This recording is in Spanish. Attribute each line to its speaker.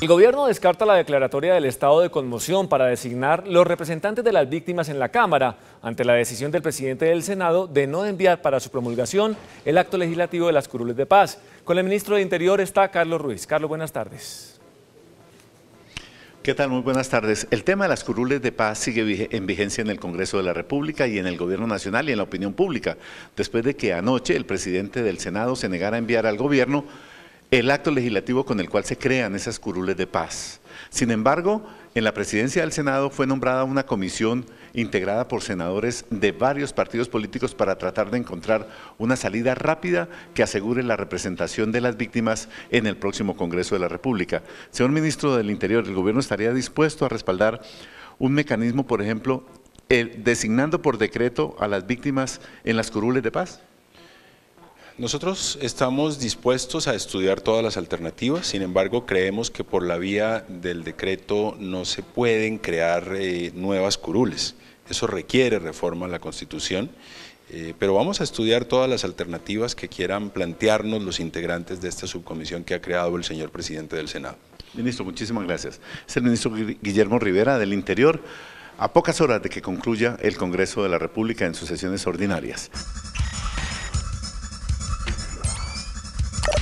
Speaker 1: El gobierno descarta la declaratoria del estado de conmoción para designar los representantes de las víctimas en la Cámara ante la decisión del presidente del Senado de no enviar para su promulgación el acto legislativo de las curules de paz. Con el ministro de Interior está Carlos Ruiz. Carlos, buenas tardes.
Speaker 2: ¿Qué tal? Muy buenas tardes. El tema de las curules de paz sigue en vigencia en el Congreso de la República y en el Gobierno Nacional y en la opinión pública, después de que anoche el presidente del Senado se negara a enviar al Gobierno el acto legislativo con el cual se crean esas curules de paz. Sin embargo, en la presidencia del Senado fue nombrada una comisión integrada por senadores de varios partidos políticos para tratar de encontrar una salida rápida que asegure la representación de las víctimas en el próximo Congreso de la República. Señor Ministro del Interior, ¿el gobierno estaría dispuesto a respaldar un mecanismo, por ejemplo, designando por decreto a las víctimas en las curules de paz?
Speaker 3: Nosotros estamos dispuestos a estudiar todas las alternativas, sin embargo creemos que por la vía del decreto no se pueden crear eh, nuevas curules. Eso requiere reforma a la Constitución, eh, pero vamos a estudiar todas las alternativas que quieran plantearnos los integrantes de esta subcomisión que ha creado el señor presidente del Senado. Ministro, muchísimas gracias. Es el ministro
Speaker 2: Guillermo Rivera del Interior, a pocas horas de que concluya el Congreso de la República en sus sesiones ordinarias.